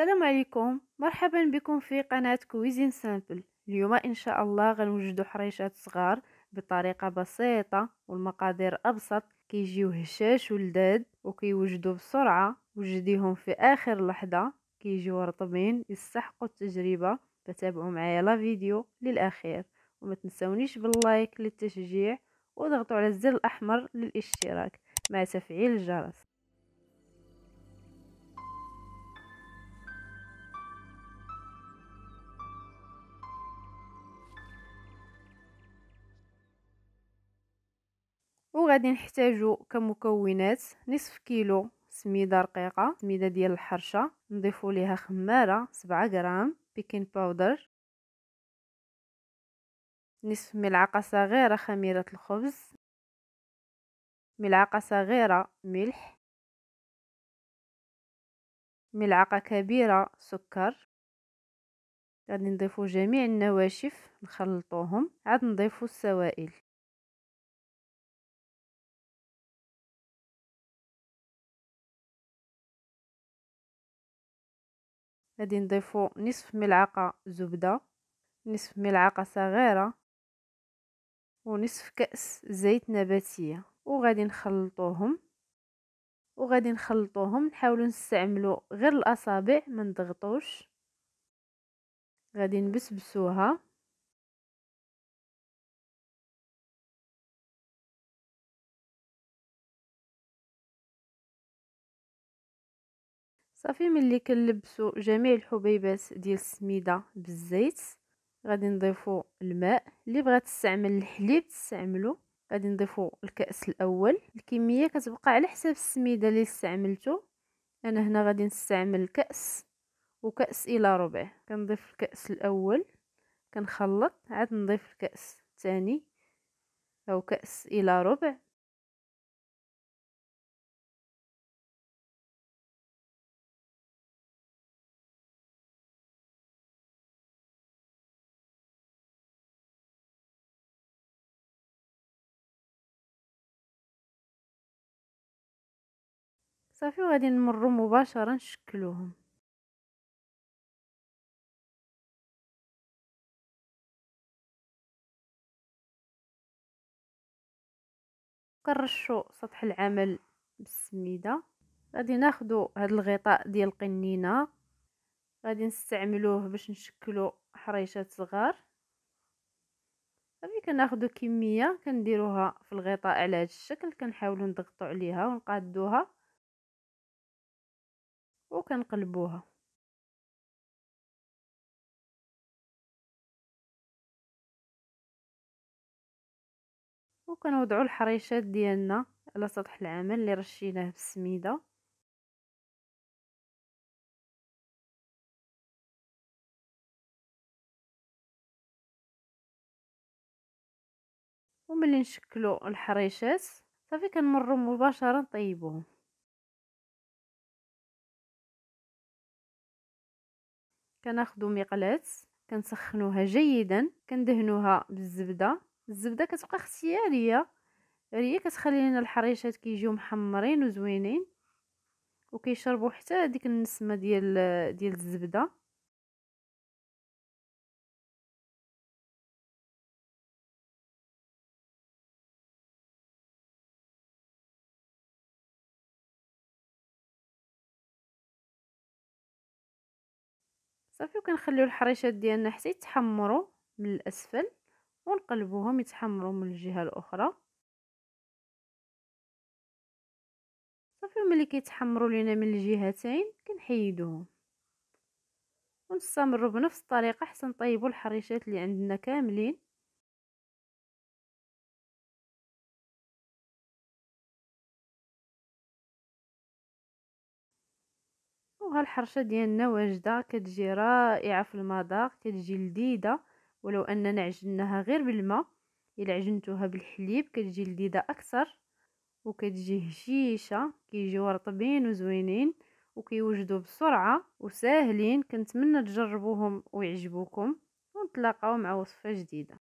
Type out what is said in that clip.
السلام عليكم مرحبا بكم في قناة كويزين سامبل اليوم إن شاء الله غنوجدو حريشات صغار بطريقة بسيطة والمقادير أبسط كيجيو هشاش ولداد وكيوجدو بسرعة وجديهم في آخر لحظة كيجيو رطبين يستحقوا التجربة فتابعوا معايا لا فيديو للأخير وما تنسونيش باللايك للتشجيع وضغطوا على الزر الأحمر للاشتراك مع تفعيل الجرس وغادي نحتاجو كمكونات نصف كيلو سميده رقيقه سميده ديال الحرشه نضيفو ليها خماره 7 غرام بيكين باودر نصف ملعقه صغيره خميره الخبز ملعقه صغيره ملح ملعقه كبيره سكر غادي نضيفو جميع النواشف نخلطوهم عاد نضيفو السوائل غادي نضيفو نصف ملعقة زبدة نصف ملعقة صغيرة ونصف كأس زيت نباتية وغادي نخلطوهم وغادي نخلطوهم نحاولو نستعملو غير الاصابع ما نضغطوش غادي نبسبسوها صافي ملي كنلبسو جميع الحبيبات ديال السميده بالزيت غادي نضيفو الماء اللي بغات تستعمل الحليب تستعملو غادي نضيفو الكاس الاول الكميه كتبقى على حساب السميده اللي استعملتو انا هنا غادي نستعمل كاس وكاس الى ربع كنضيف الكاس الاول كنخلط عاد نضيف الكاس الثاني او كاس الى ربع صافي وغادي نمرو مباشره نشكلوهم كنرشو سطح العمل بالسميده غادي ناخدو هاد الغطاء ديال القنينه غادي نستعملوه باش نشكلو حريشات صغار صافي كناخدو كميه كنديروها في الغطاء على هاد الشكل كنحاولو نضغطو عليها ونقادوها وكنقلبوها وكنوضعوا الحريشات ديالنا على سطح العمل اللي رشيناه بالسميده وملي نشكلو الحريشات صافي كنمرو مباشره نطيبوهم كناخدو مقلات كنسخنوها جيدا كندهنوها بالزبده الزبده كتبقى اختياريه غير هي كتخلي لنا الحريشات كيجيو محمرين وزوينين وكيشربوا حتى ديك النسمه ديال ديال الزبده صافي وكنخليو الحريشات ديالنا حتى يتحمروا من الاسفل ونقلبوهم يتحمروا من الجهه الاخرى صافي ملي كيتحمروا لينا من الجهتين كنحيدوهم ونستمروا بنفس الطريقه حتى نطيبوا الحريشات اللي عندنا كاملين وهالحرشه ديالنا واجده كتجي رائعه في المذاق كتجي لذيذه ولو اننا عجناها غير بالماء الا عجنتوها بالحليب كتجي لذيذه اكثر وكتجي هشيشه كيجيو رطبين وزوينين وكيوجدوا بسرعه وساهلين كنتمنى تجربوهم ويعجبوكم ونتلاقاو مع وصفه جديده